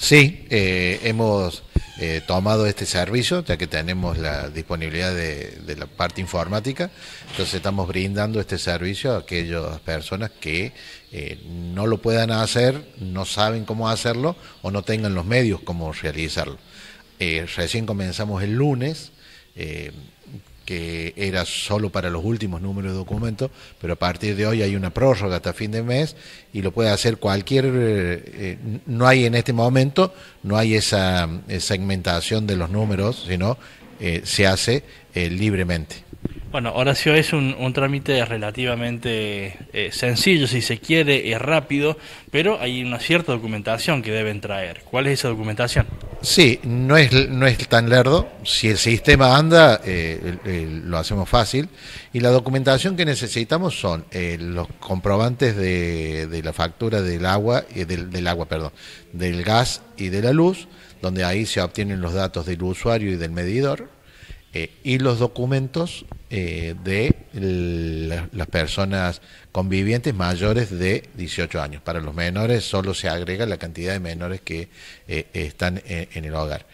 Sí, eh, hemos eh, tomado este servicio, ya que tenemos la disponibilidad de, la parte informática, entonces estamos brindando este servicio a aquellas personas que eh, no lo puedan hacer, no saben cómo hacerlo o no tengan los medios cómo realizarlo. recién comenzamos el lunes eh, que era solo para los últimos números de documentos, pero a partir de hoy hay una prórroga hasta fin de mes y lo puede hacer cualquier, eh, eh, no hay en este momento, no hay esa eh, segmentación de los números, sino se hace libremente. Bueno, Horacio, es un, trámite relativamente eh, sencillo, si se quiere, y rápido, pero hay una cierta documentación que deben traer. ¿Cuál es esa documentación? Sí, no es, no es tan lerdo. Si el sistema anda, eh, lo hacemos fácil. Y la documentación que necesitamos son eh, los comprobantes de, la factura del agua, del, del agua, perdón, del gas y de la luz, donde ahí se obtienen los datos del usuario y del medidor. y los documentos eh, de las personas convivientes mayores de 18 años. Para los menores solo se agrega la cantidad de menores que eh, están eh, en el hogar.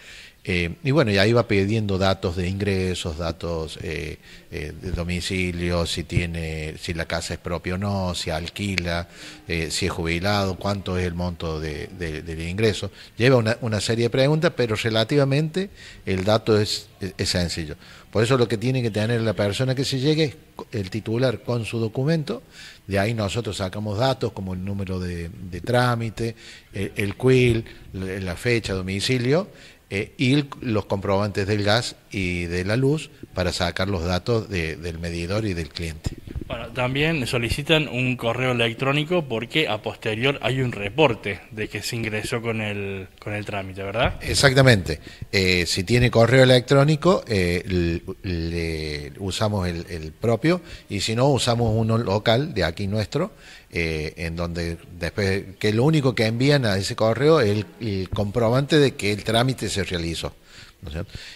Eh, y bueno, ya ahí va pidiendo datos de ingresos, datos eh, eh, de domicilio, si tiene, si la casa es propia o no, si alquila, si es jubilado, cuánto es el monto del ingreso. Lleva una, serie de preguntas, pero relativamente el dato es, sencillo. Por eso lo que tiene que tener la persona que se llegue es el titular con su documento. De ahí nosotros sacamos datos como el número de, de trámite, el, el, la fecha, domicilio eh, y los comprobantes del gas y de la luz para sacar los datos del medidor y del cliente. Bueno, también solicitan un correo electrónico porque a posterior hay un reporte de que se ingresó con el, con el trámite, ¿verdad? Exactamente. Eh, si tiene correo electrónico, eh, usamos el, propio y si no, usamos uno local de aquí nuestro, eh, en donde después, que lo único que envían a ese correo es el comprobante de que el trámite se realizó.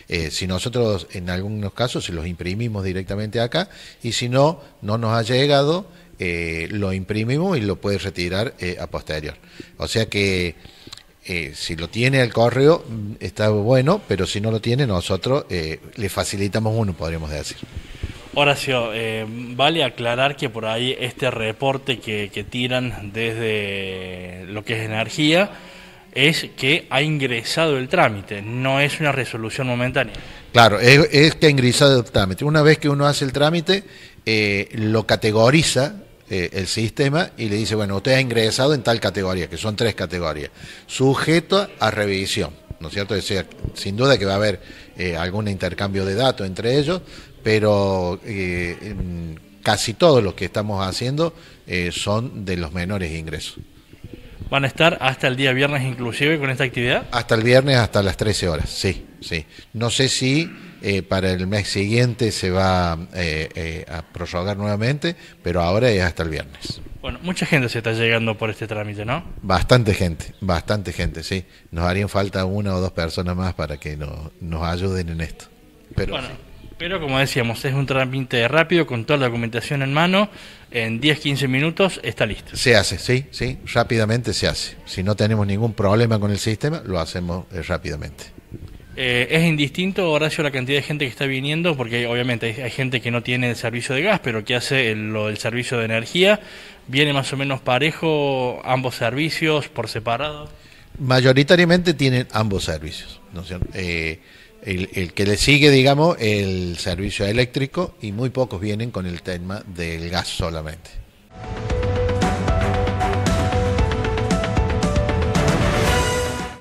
Eh, si nosotros en algunos casos se los imprimimos directamente acá y si no, no nos ha llegado, eh, lo imprimimos y lo puedes retirar eh, a posterior. O sea que si lo tiene el correo mm, está bueno, pero si no lo tiene nosotros le facilitamos uno, podríamos decir. Horacio, vale aclarar que por ahí este reporte que, que, tiran desde lo que es energía es que ha ingresado el trámite, no es una resolución momentánea. Claro, es, que ha ingresado el trámite. Una vez que uno hace el trámite, eh, lo categoriza eh, el sistema y le dice, bueno, usted ha ingresado en tal categoría, que son tres categorías, sujeto a revisión, ¿no es cierto? Es decir, sin duda que va a haber eh, algún intercambio de datos entre ellos, pero casi todos los que estamos haciendo son de los menores ingresos van a estar hasta el día viernes inclusive con esta actividad. Hasta el viernes, hasta las 13 horas, sí, sí. No sé si eh, para el mes siguiente se va eh, eh, a prorrogar nuevamente, pero ahora es hasta el viernes. Bueno, mucha gente se está llegando por este trámite, ¿no? Bastante gente, bastante gente, sí. Nos harían falta una o dos personas más para que nos ayuden en esto. Pero, pero como decíamos, es un trámite rápido, con toda la documentación en mano, en 10-15 minutos está listo. Se hace, sí, sí, rápidamente se hace. Si no tenemos ningún problema con el sistema, lo hacemos eh, rápidamente. Eh, es indistinto, Horacio, la cantidad de gente que está viniendo, porque obviamente hay, gente que no tiene el servicio de gas, pero que hace el, lo, el servicio de energía. ¿Viene más o menos parejo ambos servicios por separado? Mayoritariamente tienen ambos servicios, ¿no sé... El, que le sigue, digamos, el servicio eléctrico y muy pocos vienen con el tema del gas solamente.